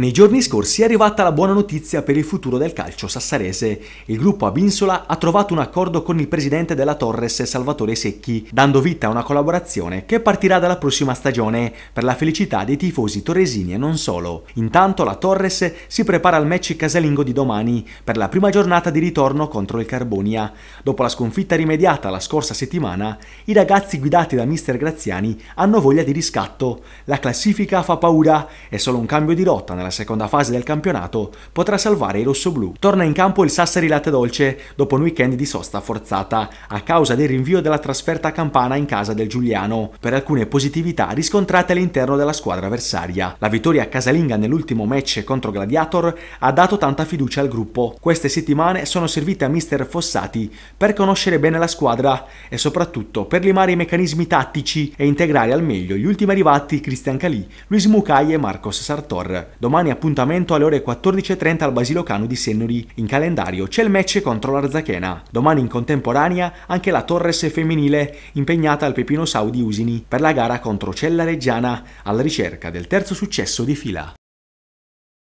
Nei giorni scorsi è arrivata la buona notizia per il futuro del calcio sassarese. Il gruppo Abinsola ha trovato un accordo con il presidente della Torres Salvatore Secchi, dando vita a una collaborazione che partirà dalla prossima stagione per la felicità dei tifosi torresini e non solo. Intanto la Torres si prepara al match casalingo di domani per la prima giornata di ritorno contro il Carbonia. Dopo la sconfitta rimediata la scorsa settimana, i ragazzi guidati da mister Graziani hanno voglia di riscatto. La classifica fa paura, è solo un cambio di rotta nella nella seconda fase del campionato potrà salvare i rossoblù. Torna in campo il Sassari Latte Dolce dopo un weekend di sosta forzata a causa del rinvio della trasferta a Campana in casa del Giuliano per alcune positività riscontrate all'interno della squadra avversaria. La vittoria casalinga nell'ultimo match contro Gladiator ha dato tanta fiducia al gruppo. Queste settimane sono servite a mister Fossati per conoscere bene la squadra e soprattutto per limare i meccanismi tattici e integrare al meglio gli ultimi arrivati Cristian Calì, Luis Mucai e Marcos Sartor. Domani domani appuntamento alle ore 14.30 al Basilocano di Sennori. In calendario c'è il match contro l'Arzachena. Domani in contemporanea anche la Torres femminile, impegnata al Pepino Saudi Usini per la gara contro Cella Reggiana, alla ricerca del terzo successo di fila.